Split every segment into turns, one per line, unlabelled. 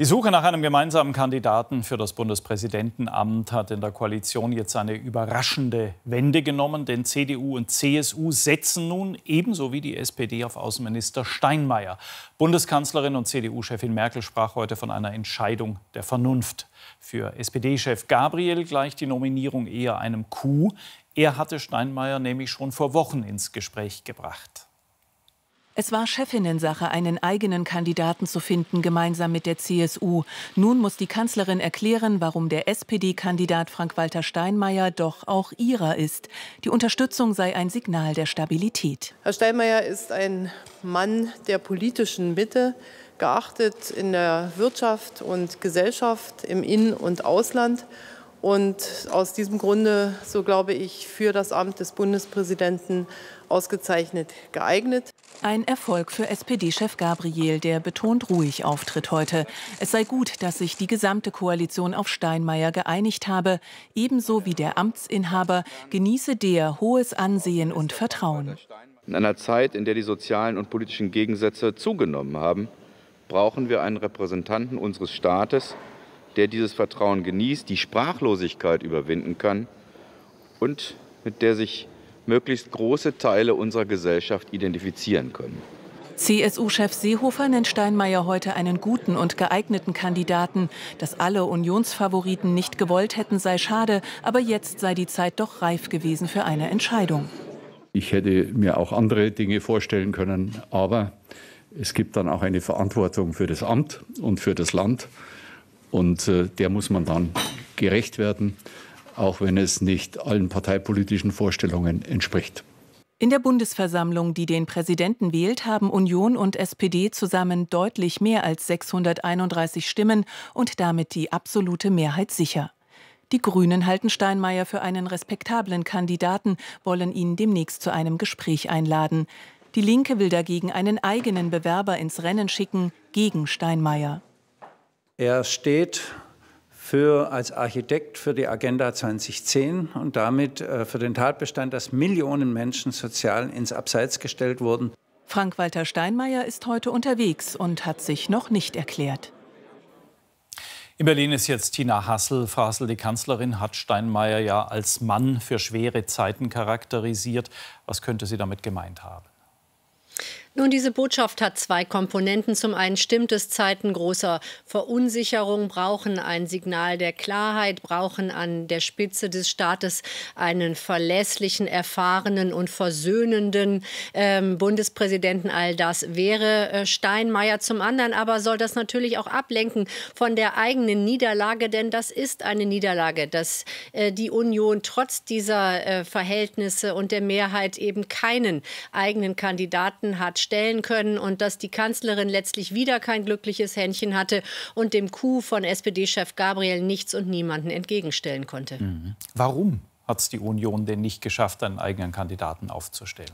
Die Suche nach einem gemeinsamen Kandidaten für das Bundespräsidentenamt hat in der Koalition jetzt eine überraschende Wende genommen, denn CDU und CSU setzen nun ebenso wie die SPD auf Außenminister Steinmeier. Bundeskanzlerin und CDU-Chefin Merkel sprach heute von einer Entscheidung der Vernunft. Für SPD-Chef Gabriel gleicht die Nominierung eher einem Coup. Er hatte Steinmeier nämlich schon vor Wochen ins Gespräch gebracht.
Es war Chefinnensache, einen eigenen Kandidaten zu finden, gemeinsam mit der CSU. Nun muss die Kanzlerin erklären, warum der SPD-Kandidat Frank-Walter Steinmeier doch auch ihrer ist. Die Unterstützung sei ein Signal der Stabilität. Herr Steinmeier ist ein Mann der politischen Mitte, geachtet in der Wirtschaft und Gesellschaft, im In- und Ausland und aus diesem Grunde, so glaube ich, für das Amt des Bundespräsidenten ausgezeichnet geeignet. Ein Erfolg für SPD-Chef Gabriel, der betont ruhig auftritt heute. Es sei gut, dass sich die gesamte Koalition auf Steinmeier geeinigt habe. Ebenso wie der Amtsinhaber genieße der hohes Ansehen und Vertrauen.
In einer Zeit, in der die sozialen und politischen Gegensätze zugenommen haben, brauchen wir einen Repräsentanten unseres Staates, der dieses Vertrauen genießt, die Sprachlosigkeit überwinden kann und mit der sich möglichst große Teile unserer Gesellschaft identifizieren können.
CSU-Chef Seehofer nennt Steinmeier heute einen guten und geeigneten Kandidaten. Dass alle Unionsfavoriten nicht gewollt hätten, sei schade, aber jetzt sei die Zeit doch reif gewesen für eine Entscheidung.
Ich hätte mir auch andere Dinge vorstellen können, aber es gibt dann auch eine Verantwortung für das Amt und für das Land. Und äh, der muss man dann gerecht werden, auch wenn es nicht allen parteipolitischen Vorstellungen entspricht.
In der Bundesversammlung, die den Präsidenten wählt, haben Union und SPD zusammen deutlich mehr als 631 Stimmen und damit die absolute Mehrheit sicher. Die Grünen halten Steinmeier für einen respektablen Kandidaten, wollen ihn demnächst zu einem Gespräch einladen. Die Linke will dagegen einen eigenen Bewerber ins Rennen schicken gegen Steinmeier.
Er steht für, als Architekt für die Agenda 2010 und damit äh, für den Tatbestand, dass Millionen Menschen sozial ins Abseits gestellt wurden.
Frank-Walter Steinmeier ist heute unterwegs und hat sich noch nicht erklärt.
In Berlin ist jetzt Tina Hassel. Frau Hassel, die Kanzlerin hat Steinmeier ja als Mann für schwere Zeiten charakterisiert. Was könnte sie damit gemeint haben?
Nun, diese Botschaft hat zwei Komponenten. Zum einen stimmt es, Zeiten großer Verunsicherung brauchen ein Signal der Klarheit, brauchen an der Spitze des Staates einen verlässlichen, erfahrenen und versöhnenden ähm, Bundespräsidenten. All das wäre äh, Steinmeier. Zum anderen aber soll das natürlich auch ablenken von der eigenen Niederlage, denn das ist eine Niederlage, dass äh, die Union trotz dieser äh, Verhältnisse und der Mehrheit eben keinen eigenen Kandidaten hat stellen können und dass die Kanzlerin letztlich wieder kein glückliches Händchen hatte und dem Coup von SPD-Chef Gabriel nichts und niemanden entgegenstellen konnte.
Mhm. Warum hat es die Union denn nicht geschafft, einen eigenen Kandidaten aufzustellen?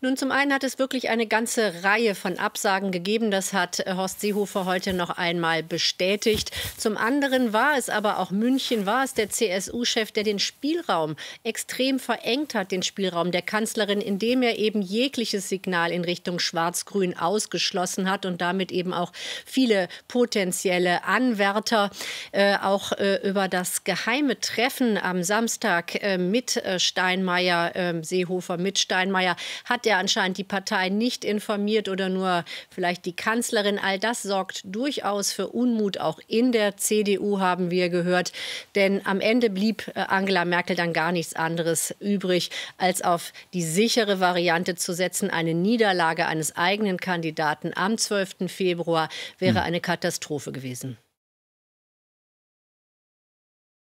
Nun, zum einen hat es wirklich eine ganze Reihe von Absagen gegeben. Das hat äh, Horst Seehofer heute noch einmal bestätigt. Zum anderen war es aber auch München, war es der CSU-Chef, der den Spielraum extrem verengt hat, den Spielraum der Kanzlerin, indem er eben jegliches Signal in Richtung Schwarz-Grün ausgeschlossen hat und damit eben auch viele potenzielle Anwärter äh, auch äh, über das geheime Treffen am Samstag äh, mit äh, Steinmeier, ähm, Seehofer mit Steinmeier, hat ja anscheinend die Partei nicht informiert oder nur vielleicht die Kanzlerin. All das sorgt durchaus für Unmut. Auch in der CDU haben wir gehört. Denn am Ende blieb äh, Angela Merkel dann gar nichts anderes übrig, als auf die sichere Variante zu setzen. Eine Niederlage eines eigenen Kandidaten am 12. Februar wäre hm. eine Katastrophe gewesen.